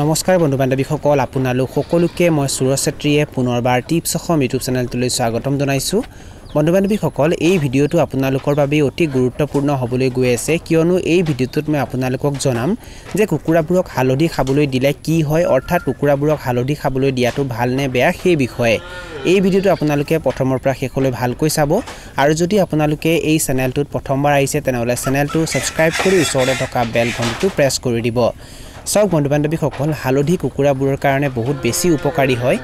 নমস্কাৰ বন্ধু বান্ধৱীসকল আপোনালোক সকলোকে মই সুৰজ চেত্ৰীয়ে পুনৰবাৰ টিপছ অসম ইউটিউব চেনেলটোলৈ স্বাগতম জনাইছোঁ বন্ধু বান্ধৱীসকল এই ভিডিঅ'টো আপোনালোকৰ বাবে অতি গুৰুত্বপূৰ্ণ হ'বলৈ গৈ আছে কিয়নো এই ভিডিঅ'টোত মই আপোনালোকক জনাম যে কুকুৰাবোৰক হালধি খাবলৈ দিলে কি হয় অৰ্থাৎ কুকুৰাবোৰক হালধি খাবলৈ দিয়াটো ভাল নে বেয়া সেই বিষয়ে এই ভিডিঅ'টো আপোনালোকে প্ৰথমৰ পৰা শেষলৈ ভালকৈ চাব আৰু যদি আপোনালোকে এই চেনেলটোত প্ৰথমবাৰ আহিছে তেনেহ'লে চেনেলটো ছাবস্ক্ৰাইব কৰি ওচৰতে থকা বেল বেলঘণ্টিটো প্ৰেছ কৰি দিব চাওক বন্ধু বান্ধৱীসকল হালধি কুকুৰাবোৰৰ কাৰণে বহুত বেছি উপকাৰী হয়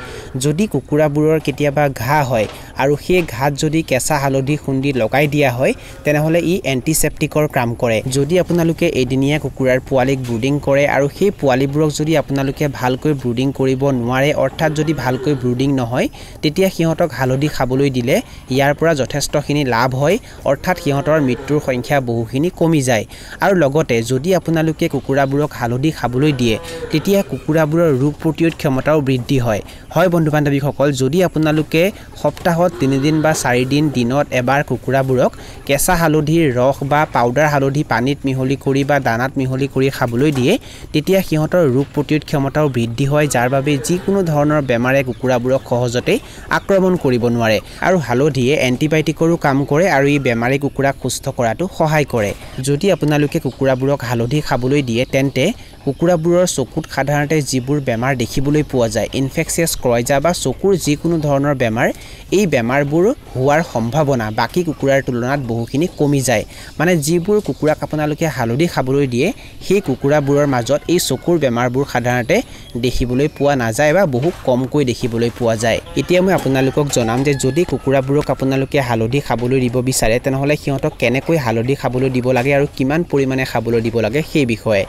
যদি কুকুৰাবোৰৰ কেতিয়াবা ঘাঁ হয় আৰু সেই ঘাত যদি কেঁচা হালধি খুন্দি লগাই দিয়া হয় তেনেহ'লে ই এণ্টিচেপ্টিকৰ কাম কৰে যদি আপোনালোকে এদিনীয়া কুকুৰাৰ পোৱালিক ব্ৰুডিং কৰে আৰু সেই পোৱালিবোৰক যদি আপোনালোকে ভালকৈ ব্ৰুডিং কৰিব নোৱাৰে অৰ্থাৎ যদি ভালকৈ ব্ৰুডিং নহয় তেতিয়া সিহঁতক হালধি খাবলৈ দিলে ইয়াৰ পৰা যথেষ্টখিনি লাভ হয় অৰ্থাৎ সিহঁতৰ মৃত্যুৰ সংখ্যা বহুখিনি কমি যায় আৰু লগতে যদি আপোনালোকে কুকুৰাবোৰক হালধি খাব খাবলৈ দিয়ে তেতিয়া কুকুৰাবোৰৰ ৰোগ প্ৰতিৰোধ ক্ষমতাও বৃদ্ধি হয় হয় বন্ধু বান্ধৱীসকল যদি আপোনালোকে সপ্তাহত তিনিদিন বা চাৰিদিন দিনত এবাৰ কুকুৰাবোৰক কেঁচা হালধিৰ ৰস বা পাউদাৰ হালধি পানীত মিহলি কৰি বা দানাত মিহলি কৰি খাবলৈ দিয়ে তেতিয়া সিহঁতৰ ৰোগ প্ৰতিৰোধ ক্ষমতাও বৃদ্ধি হয় যাৰ বাবে যিকোনো ধৰণৰ বেমাৰে কুকুৰাবোৰক সহজতেই আক্ৰমণ কৰিব নোৱাৰে আৰু হালধিয়ে এণ্টিবায়'টিকৰো কাম কৰে আৰু ই বেমাৰী কুকুৰাক সুস্থ কৰাটো সহায় কৰে যদি আপোনালোকে কুকুৰাবোৰক হালধি খাবলৈ দিয়ে তেন্তে কুকুৰাবোৰৰ চকুত সাধাৰণতে যিবোৰ বেমাৰ দেখিবলৈ পোৱা যায় ইনফেকচিয়াছ ক্ৰয়জা বা চকুৰ যিকোনো ধৰণৰ বেমাৰ এই বেমাৰবোৰ হোৱাৰ সম্ভাৱনা বাকী কুকুৰাৰ তুলনাত বহুখিনি কমি যায় মানে যিবোৰ কুকুৰাক আপোনালোকে হালধি খাবলৈ দিয়ে সেই কুকুৰাবোৰৰ মাজত এই চকুৰ বেমাৰবোৰ সাধাৰণতে দেখিবলৈ পোৱা নাযায় বা বহু কমকৈ দেখিবলৈ পোৱা যায় এতিয়া মই আপোনালোকক জনাম যে যদি কুকুৰাবোৰক আপোনালোকে হালধি খাবলৈ দিব বিচাৰে তেনেহ'লে সিহঁতক কেনেকৈ হালধি খাবলৈ দিব লাগে আৰু কিমান পৰিমাণে খাবলৈ দিব লাগে সেই বিষয়ে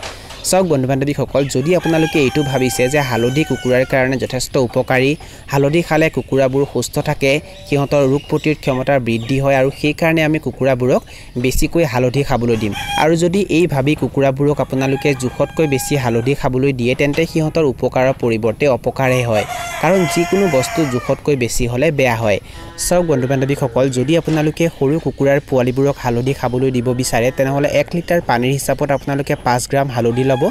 চাওক বন্ধু বান্ধৱীসকল যদি আপোনালোকে এইটো ভাবিছে যে হালধি কুকুৰাৰ কাৰণে যথেষ্ট উপকাৰী হালধি খালে কুকুৰাবোৰ সুস্থ থাকে সিহঁতৰ ৰোগ প্ৰতিৰোধ ক্ষমতাৰ বৃদ্ধি হয় আৰু সেইকাৰণে আমি কুকুৰাবোৰক বেছিকৈ হালধি খাবলৈ দিম আৰু যদি এই ভাবি কুকুৰাবোৰক আপোনালোকে জোখতকৈ বেছি হালধি খাবলৈ দিয়ে তেন্তে সিহঁতৰ উপকাৰৰ পৰিৱৰ্তে অপকাৰহে হয় কাৰণ যিকোনো বস্তু জোখতকৈ বেছি হ'লে বেয়া হয় চাওক বন্ধু বান্ধৱীসকল যদি আপোনালোকে সৰু কুকুৰাৰ পোৱালিবোৰক হালধি খাবলৈ দিব বিচাৰে তেনেহ'লে এক লিটাৰ পানীৰ হিচাপত আপোনালোকে পাঁচ গ্ৰাম হালধি ল'ব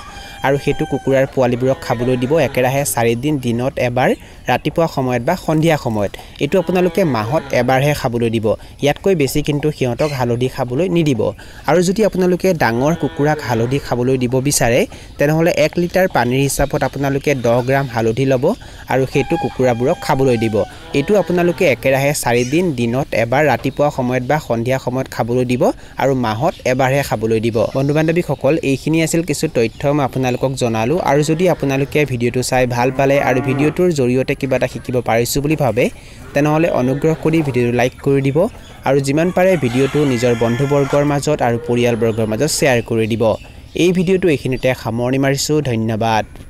আৰু সেইটো কুকুৰাৰ পোৱালিবোৰক খাবলৈ দিব একেৰাহে চাৰিদিন দিনত এবাৰ ৰাতিপুৱা সময়ত বা সন্ধিয়া সময়ত এইটো আপোনালোকে মাহত এবাৰহে খাবলৈ দিব ইয়াতকৈ বেছি কিন্তু সিহঁতক হালধি খাবলৈ নিদিব আৰু যদি আপোনালোকে ডাঙৰ কুকুৰাক হালধি খাবলৈ দিব বিচাৰে তেনেহ'লে এক লিটাৰ পানীৰ হিচাপত আপোনালোকে দহ গ্ৰাম হালধি ল'ব আৰু সেইটো কুকুৰাবোৰক খাবলৈ দিব এইটো আপোনালোকে একেৰাহে চাৰিদিন দিনত এবাৰ ৰাতিপুৱা সময়ত বা সন্ধিয়া সময়ত খাবলৈ দিব আৰু মাহত এবাৰহে খাবলৈ দিব বন্ধু বান্ধৱীসকল এইখিনি আছিল কিছু তথ্য মই আপোনালোকক জনালোঁ আৰু যদি আপোনালোকে ভিডিঅ'টো চাই ভাল পালে আৰু ভিডিঅ'টোৰ জৰিয়তে কিবা এটা শিকিব পাৰিছোঁ বুলি ভাবে তেনেহ'লে অনুগ্ৰহ কৰি ভিডিঅ'টো লাইক কৰি দিব আৰু যিমান পাৰে ভিডিঅ'টো নিজৰ বন্ধুবৰ্গৰ মাজত আৰু পৰিয়ালবৰ্গৰ মাজত শ্বেয়াৰ কৰি দিব এই ভিডিঅ'টো এইখিনিতে সামৰণি মাৰিছোঁ ধন্যবাদ